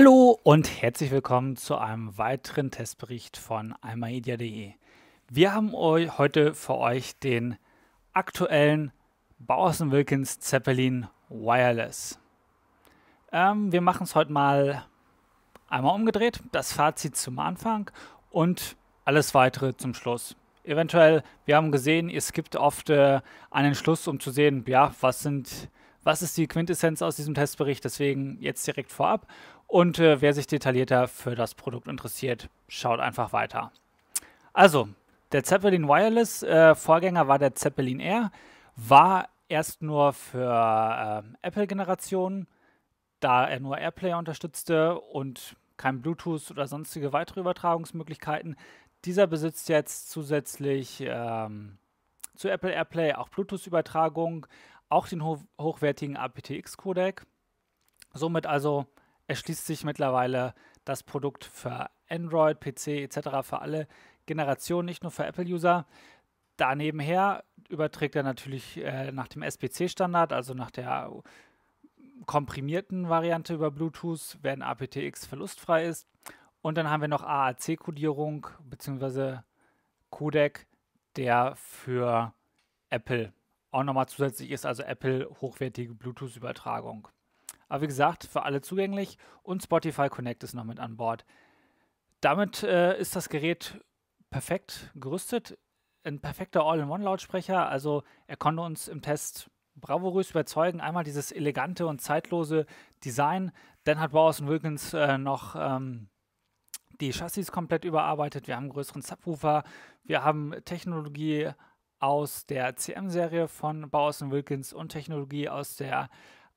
Hallo und herzlich willkommen zu einem weiteren Testbericht von almaidia.de. Wir haben euch heute für euch den aktuellen Bowers Wilkins Zeppelin Wireless. Ähm, wir machen es heute mal einmal umgedreht, das Fazit zum Anfang und alles weitere zum Schluss. Eventuell, wir haben gesehen, es gibt oft äh, einen Schluss, um zu sehen, ja, was sind, was ist die Quintessenz aus diesem Testbericht, deswegen jetzt direkt vorab und äh, wer sich detaillierter für das Produkt interessiert, schaut einfach weiter. Also, der Zeppelin Wireless äh, Vorgänger war der Zeppelin Air, war erst nur für äh, Apple-Generationen, da er nur AirPlay unterstützte und kein Bluetooth oder sonstige weitere Übertragungsmöglichkeiten. Dieser besitzt jetzt zusätzlich ähm, zu Apple AirPlay auch Bluetooth-Übertragung, auch den ho hochwertigen aptX-Codec. Somit also erschließt sich mittlerweile das Produkt für Android, PC etc. für alle Generationen, nicht nur für Apple-User. Danebenher überträgt er natürlich äh, nach dem spc standard also nach der komprimierten Variante über Bluetooth, wenn aptX verlustfrei ist. Und dann haben wir noch AAC-Kodierung bzw. Codec, der für Apple auch nochmal zusätzlich ist, also Apple hochwertige Bluetooth-Übertragung. Aber wie gesagt, für alle zugänglich und Spotify Connect ist noch mit an Bord. Damit äh, ist das Gerät perfekt gerüstet, ein perfekter All-in-One-Lautsprecher. Also er konnte uns im Test bravourös überzeugen. Einmal dieses elegante und zeitlose Design. Dann hat Bowers Wilkins äh, noch ähm, die Chassis komplett überarbeitet. Wir haben einen größeren Subwoofer. Wir haben Technologie aus der CM-Serie von Bowers Wilkins und Technologie aus der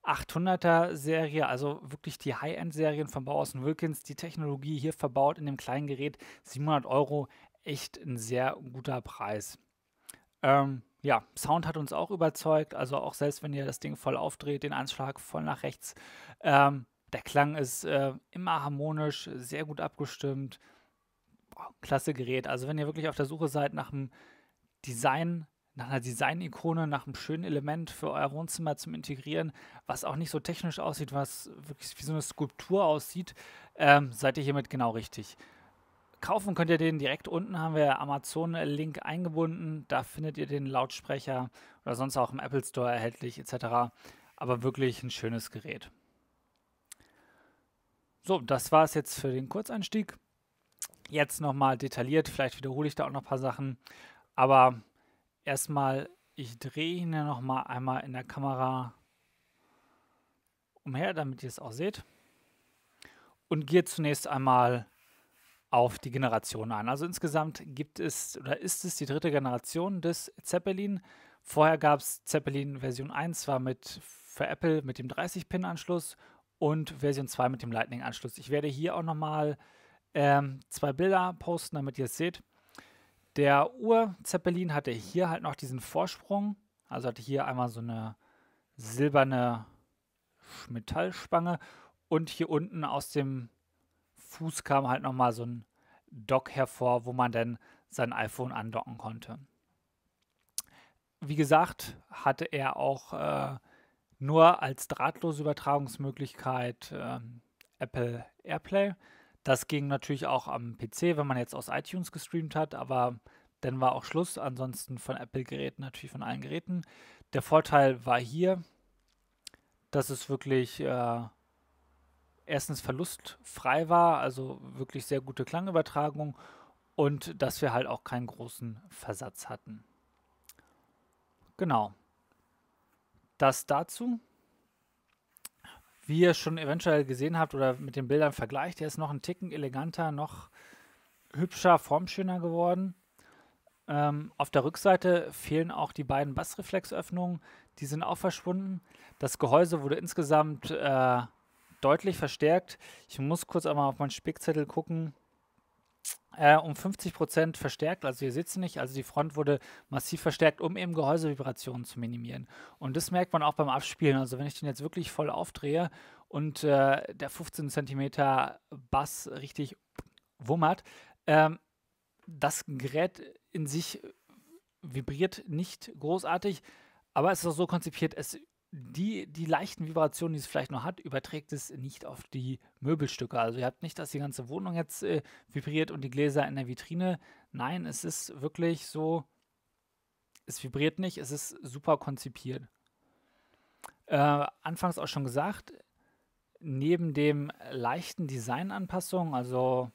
800er Serie, also wirklich die High-End-Serien von Bauhaus Wilkins, die Technologie hier verbaut in dem kleinen Gerät, 700 Euro, echt ein sehr guter Preis. Ähm, ja, Sound hat uns auch überzeugt, also auch selbst wenn ihr das Ding voll aufdreht, den Anschlag voll nach rechts, ähm, der Klang ist äh, immer harmonisch, sehr gut abgestimmt, klasse Gerät. Also wenn ihr wirklich auf der Suche seid nach einem Design nach einer Design-Ikone, nach einem schönen Element für euer Wohnzimmer zum Integrieren, was auch nicht so technisch aussieht, was wirklich wie so eine Skulptur aussieht, ähm, seid ihr hiermit genau richtig. Kaufen könnt ihr den direkt unten, haben wir Amazon-Link eingebunden. Da findet ihr den Lautsprecher oder sonst auch im Apple Store erhältlich etc. Aber wirklich ein schönes Gerät. So, das war es jetzt für den Kurzeinstieg. Jetzt nochmal detailliert, vielleicht wiederhole ich da auch noch ein paar Sachen. Aber erstmal, ich drehe ihn ja nochmal einmal in der Kamera umher, damit ihr es auch seht. Und gehe zunächst einmal auf die Generation ein. Also insgesamt gibt es oder ist es die dritte Generation des Zeppelin. Vorher gab es Zeppelin Version 1, zwar mit für Apple mit dem 30-Pin-Anschluss und Version 2 mit dem Lightning-Anschluss. Ich werde hier auch nochmal ähm, zwei Bilder posten, damit ihr es seht. Der Ur-Zeppelin hatte hier halt noch diesen Vorsprung, also hatte hier einmal so eine silberne Metallspange und hier unten aus dem Fuß kam halt nochmal so ein Dock hervor, wo man dann sein iPhone andocken konnte. Wie gesagt, hatte er auch äh, nur als drahtlose Übertragungsmöglichkeit äh, Apple AirPlay. Das ging natürlich auch am PC, wenn man jetzt aus iTunes gestreamt hat, aber dann war auch Schluss. Ansonsten von Apple-Geräten, natürlich von allen Geräten. Der Vorteil war hier, dass es wirklich äh, erstens verlustfrei war, also wirklich sehr gute Klangübertragung und dass wir halt auch keinen großen Versatz hatten. Genau. Das dazu wie ihr schon eventuell gesehen habt oder mit den Bildern vergleicht, der ist noch ein Ticken eleganter, noch hübscher, formschöner geworden. Ähm, auf der Rückseite fehlen auch die beiden Bassreflexöffnungen, die sind auch verschwunden. Das Gehäuse wurde insgesamt äh, deutlich verstärkt. Ich muss kurz einmal auf meinen Spickzettel gucken. Äh, um 50 Prozent verstärkt. Also wir sitzen nicht, also die Front wurde massiv verstärkt, um eben Gehäusevibrationen zu minimieren. Und das merkt man auch beim Abspielen. Also wenn ich den jetzt wirklich voll aufdrehe und äh, der 15 cm Bass richtig wummert, ähm, das Gerät in sich vibriert nicht großartig, aber es ist auch so konzipiert, es die, die leichten Vibrationen, die es vielleicht nur hat, überträgt es nicht auf die Möbelstücke. Also ihr habt nicht, dass die ganze Wohnung jetzt äh, vibriert und die Gläser in der Vitrine. Nein, es ist wirklich so, es vibriert nicht, es ist super konzipiert. Äh, anfangs auch schon gesagt, neben dem leichten Designanpassung, also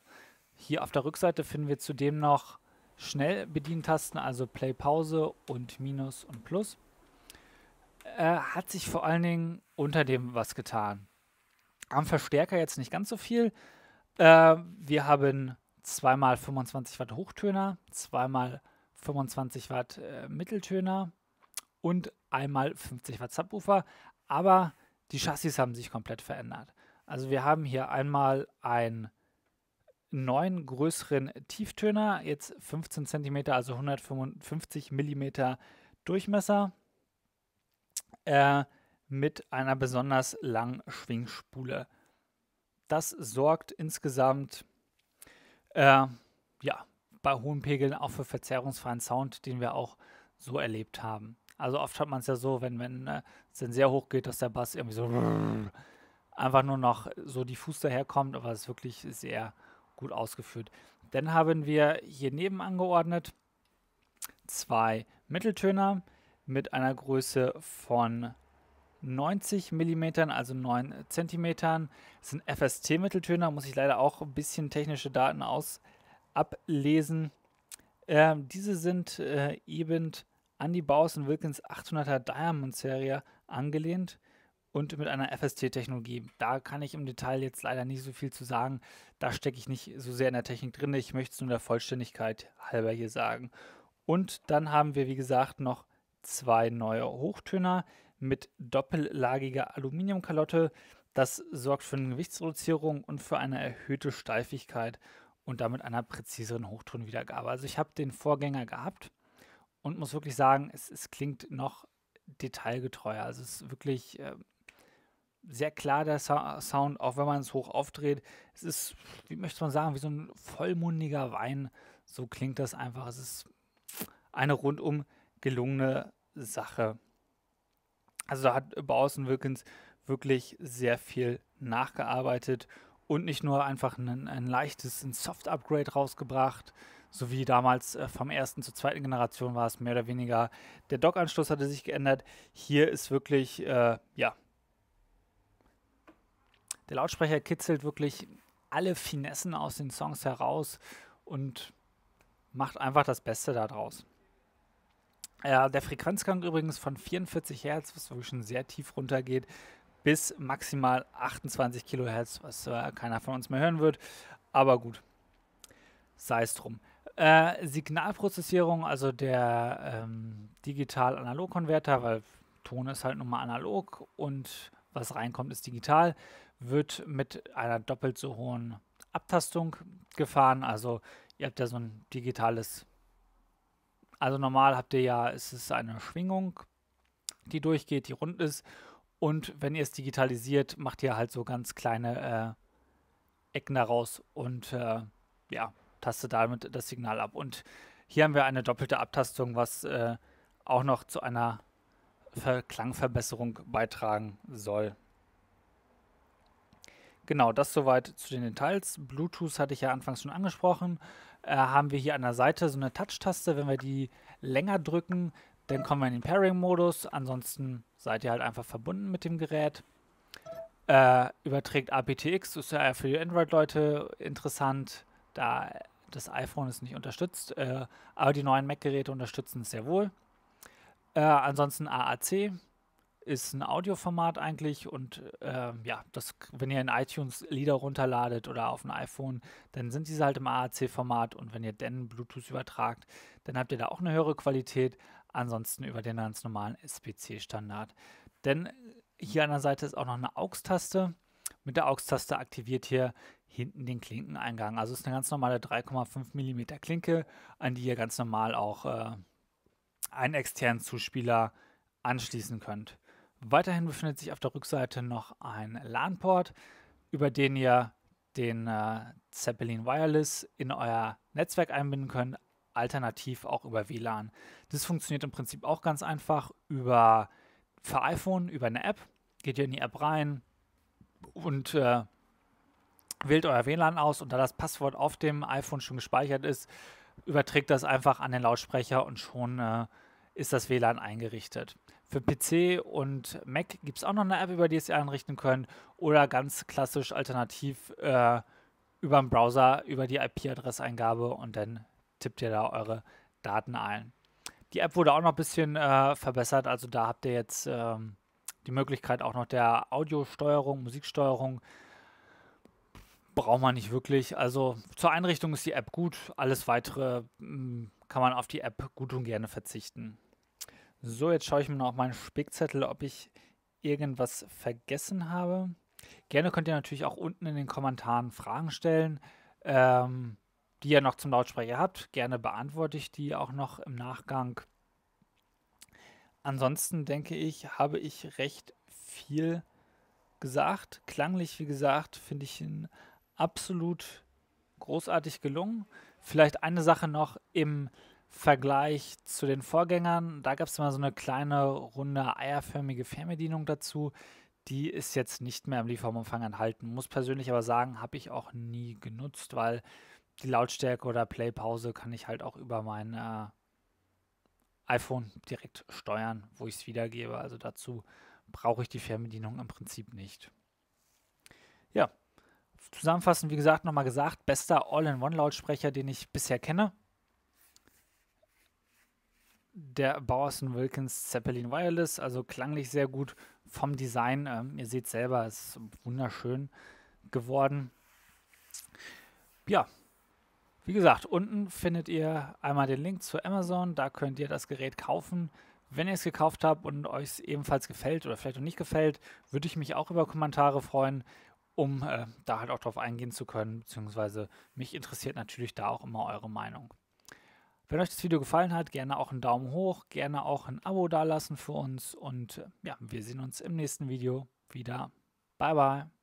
hier auf der Rückseite finden wir zudem noch Schnellbedientasten, also Play, Pause und Minus und Plus äh, hat sich vor allen Dingen unter dem was getan. Am Verstärker jetzt nicht ganz so viel. Äh, wir haben zweimal 25 Watt Hochtöner, zweimal 25 Watt äh, Mitteltöner und einmal 50 Watt Subwoofer. Aber die Chassis haben sich komplett verändert. Also wir haben hier einmal einen neuen größeren Tieftöner, jetzt 15 cm, also 155 mm Durchmesser äh, mit einer besonders langen Schwingspule. Das sorgt insgesamt äh, ja, bei hohen Pegeln auch für verzerrungsfreien Sound, den wir auch so erlebt haben. Also oft hat man es ja so, wenn, wenn äh, es dann sehr hoch geht, dass der Bass irgendwie so einfach nur noch so diffus daherkommt, aber es ist wirklich sehr gut ausgeführt. Dann haben wir hier neben angeordnet zwei Mitteltöner, mit einer Größe von 90 mm, also 9 cm. Das sind FST-Mitteltöner, muss ich leider auch ein bisschen technische Daten aus ablesen. Ähm, diese sind äh, eben an die Baus Wilkins 800er Diamond Serie angelehnt und mit einer FST-Technologie. Da kann ich im Detail jetzt leider nicht so viel zu sagen. Da stecke ich nicht so sehr in der Technik drin. Ich möchte es nur der Vollständigkeit halber hier sagen. Und dann haben wir, wie gesagt, noch zwei neue Hochtöner mit doppellagiger Aluminiumkalotte. Das sorgt für eine Gewichtsreduzierung und für eine erhöhte Steifigkeit und damit einer präziseren Hochtonwiedergabe. Also ich habe den Vorgänger gehabt und muss wirklich sagen, es, es klingt noch detailgetreuer. Also es ist wirklich äh, sehr klar der so Sound, auch wenn man es hoch aufdreht. Es ist, wie möchte man sagen, wie so ein vollmundiger Wein. So klingt das einfach. Es ist eine rundum gelungene Sache. Also da hat Bowson Wilkins wirklich sehr viel nachgearbeitet und nicht nur einfach ein, ein leichtes, ein Soft-Upgrade rausgebracht, so wie damals äh, vom ersten zur zweiten Generation war es mehr oder weniger. Der Dock-Anschluss hatte sich geändert. Hier ist wirklich, äh, ja, der Lautsprecher kitzelt wirklich alle Finessen aus den Songs heraus und macht einfach das Beste daraus. Ja, der Frequenzgang übrigens von 44 Hertz, was wirklich schon sehr tief runtergeht, bis maximal 28 Kilohertz, was äh, keiner von uns mehr hören wird. Aber gut, sei es drum. Äh, Signalprozessierung, also der ähm, Digital-Analog-Konverter, weil Ton ist halt nun mal analog und was reinkommt, ist digital, wird mit einer doppelt so hohen Abtastung gefahren. Also ihr habt ja so ein digitales also normal habt ihr ja, es ist eine Schwingung, die durchgeht, die rund ist. Und wenn ihr es digitalisiert, macht ihr halt so ganz kleine äh, Ecken daraus und äh, ja, tastet damit das Signal ab. Und hier haben wir eine doppelte Abtastung, was äh, auch noch zu einer Ver Klangverbesserung beitragen soll. Genau, das soweit zu den Details. Bluetooth hatte ich ja anfangs schon angesprochen. Äh, haben wir hier an der Seite so eine Touch-Taste. Wenn wir die länger drücken, dann kommen wir in den Pairing-Modus. Ansonsten seid ihr halt einfach verbunden mit dem Gerät. Äh, überträgt APTX, ist ja für die Android-Leute interessant, da das iPhone es nicht unterstützt. Äh, aber die neuen Mac-Geräte unterstützen es sehr wohl. Äh, ansonsten AAC, ist ein Audioformat eigentlich und äh, ja, das, wenn ihr in iTunes Lieder runterladet oder auf ein iPhone, dann sind diese halt im AAC-Format und wenn ihr dann Bluetooth übertragt, dann habt ihr da auch eine höhere Qualität, ansonsten über den ganz normalen SPC-Standard. Denn hier an der Seite ist auch noch eine AUX-Taste. Mit der AUX-Taste aktiviert ihr hinten den Klinkeneingang. Also ist eine ganz normale 3,5 mm Klinke, an die ihr ganz normal auch äh, einen externen Zuspieler anschließen könnt. Weiterhin befindet sich auf der Rückseite noch ein LAN-Port, über den ihr den äh, Zeppelin Wireless in euer Netzwerk einbinden könnt, alternativ auch über WLAN. Das funktioniert im Prinzip auch ganz einfach über für iPhone, über eine App. Geht ihr in die App rein und äh, wählt euer WLAN aus und da das Passwort auf dem iPhone schon gespeichert ist, überträgt das einfach an den Lautsprecher und schon äh, ist das WLAN eingerichtet. Für PC und Mac gibt es auch noch eine App, über die ihr einrichten könnt. Oder ganz klassisch alternativ äh, über den Browser, über die IP-Adresseingabe und dann tippt ihr da eure Daten ein. Die App wurde auch noch ein bisschen äh, verbessert, also da habt ihr jetzt ähm, die Möglichkeit auch noch der Audiosteuerung, Musiksteuerung. Braucht man nicht wirklich. Also zur Einrichtung ist die App gut, alles weitere mh, mm, kann man auf die App gut und gerne verzichten. So, jetzt schaue ich mir noch auf meinen Spickzettel, ob ich irgendwas vergessen habe. Gerne könnt ihr natürlich auch unten in den Kommentaren Fragen stellen, ähm, die ihr noch zum Lautsprecher habt. Gerne beantworte ich die auch noch im Nachgang. Ansonsten denke ich, habe ich recht viel gesagt. Klanglich, wie gesagt, finde ich ihn absolut großartig gelungen. Vielleicht eine Sache noch im Vergleich zu den Vorgängern, da gab es immer so eine kleine runde eierförmige Fernbedienung dazu. Die ist jetzt nicht mehr im Lieferumfang enthalten. Muss persönlich aber sagen, habe ich auch nie genutzt, weil die Lautstärke oder Playpause kann ich halt auch über mein äh, iPhone direkt steuern, wo ich es wiedergebe. Also dazu brauche ich die Fernbedienung im Prinzip nicht. Ja, zusammenfassend, wie gesagt, nochmal gesagt, bester All-in-One-Lautsprecher, den ich bisher kenne der Bowerson Wilkins Zeppelin Wireless, also klanglich sehr gut vom Design. Ähm, ihr seht selber, es ist wunderschön geworden. Ja, wie gesagt, unten findet ihr einmal den Link zu Amazon, da könnt ihr das Gerät kaufen. Wenn ihr es gekauft habt und euch es ebenfalls gefällt oder vielleicht noch nicht gefällt, würde ich mich auch über Kommentare freuen, um äh, da halt auch drauf eingehen zu können, beziehungsweise mich interessiert natürlich da auch immer eure Meinung. Wenn euch das Video gefallen hat, gerne auch einen Daumen hoch, gerne auch ein Abo dalassen für uns und ja, wir sehen uns im nächsten Video wieder. Bye bye.